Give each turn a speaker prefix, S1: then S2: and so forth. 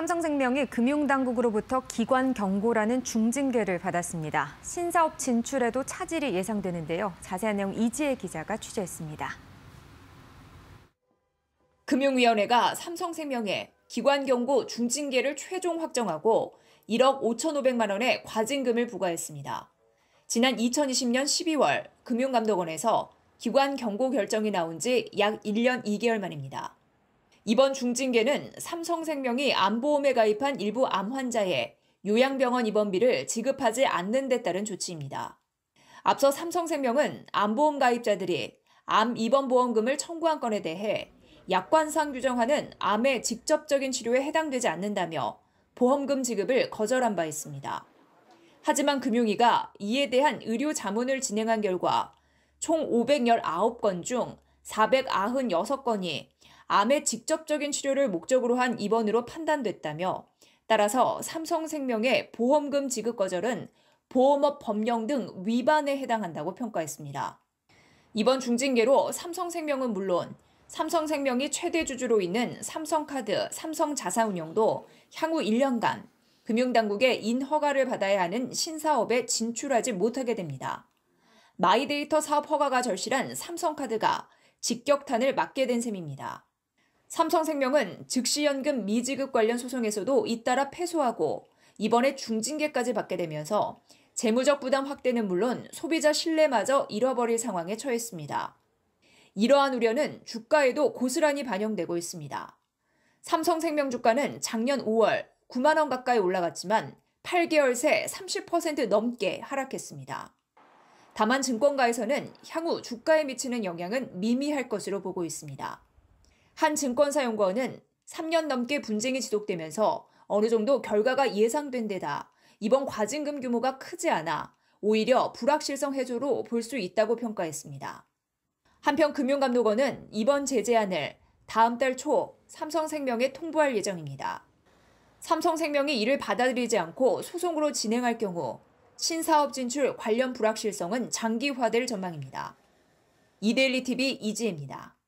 S1: 삼성생명이 금융당국으로부터 기관 경고라는 중징계를 받았습니다. 신사업 진출에도 차질이 예상되는데요. 자세한 내용 이지혜 기자가 취재했습니다. 금융위원회가 삼성생명에 기관 경고 중징계를 최종 확정하고 1억 5,500만 원의 과징금을 부과했습니다. 지난 2020년 12월 금융감독원에서 기관 경고 결정이 나온 지 약 1년 2개월 만입니다. 이번 중징계는 삼성생명이 암보험에 가입한 일부 암 환자의 요양병원 입원비를 지급하지 않는 데 따른 조치입니다. 앞서 삼성생명은 암보험 가입자들이 암 입원 보험금을 청구한 건에 대해 약관상 규정하는 암의 직접적인 치료에 해당되지 않는다며 보험금 지급을 거절한 바 있습니다. 하지만 금융위가 이에 대한 의료 자문을 진행한 결과 총 519건 중 496건이 암의 직접적인 치료를 목적으로 한 입원으로 판단됐다며 따라서 삼성생명의 보험금 지급 거절은 보험업 법령 등 위반에 해당한다고 평가했습니다. 이번 중징계로 삼성생명은 물론 삼성생명이 최대 주주로 있는 삼성카드, 삼성자산운용도 향후 1년간 금융당국의 인허가를 받아야 하는 신사업에 진출하지 못하게 됩니다. 마이데이터 사업 허가가 절실한 삼성카드가 직격탄을 맞게 된 셈입니다. 삼성생명은 즉시연금 미지급 관련 소송에서도 잇따라 패소하고 이번에 중징계까지 받게 되면서 재무적 부담 확대는 물론 소비자 신뢰마저 잃어버릴 상황에 처했습니다. 이러한 우려는 주가에도 고스란히 반영되고 있습니다. 삼성생명 주가는 작년 5월 9만 원 가까이 올라갔지만 8개월 새 30% 넘게 하락했습니다. 다만 증권가에서는 향후 주가에 미치는 영향은 미미할 것으로 보고 있습니다. 한 증권사연구원은 3년 넘게 분쟁이 지속되면서 어느 정도 결과가 예상된 데다 이번 과징금 규모가 크지 않아 오히려 불확실성 해조로볼 수 있다고 평가했습니다. 한편 금융감독원은 이번 제재안을 다음 달 초 삼성생명에 통보할 예정입니다. 삼성생명이 이를 받아들이지 않고 소송으로 진행할 경우 신사업 진출 관련 불확실성은 장기화될 전망입니다. 이데일리 TV 이지혜입니다.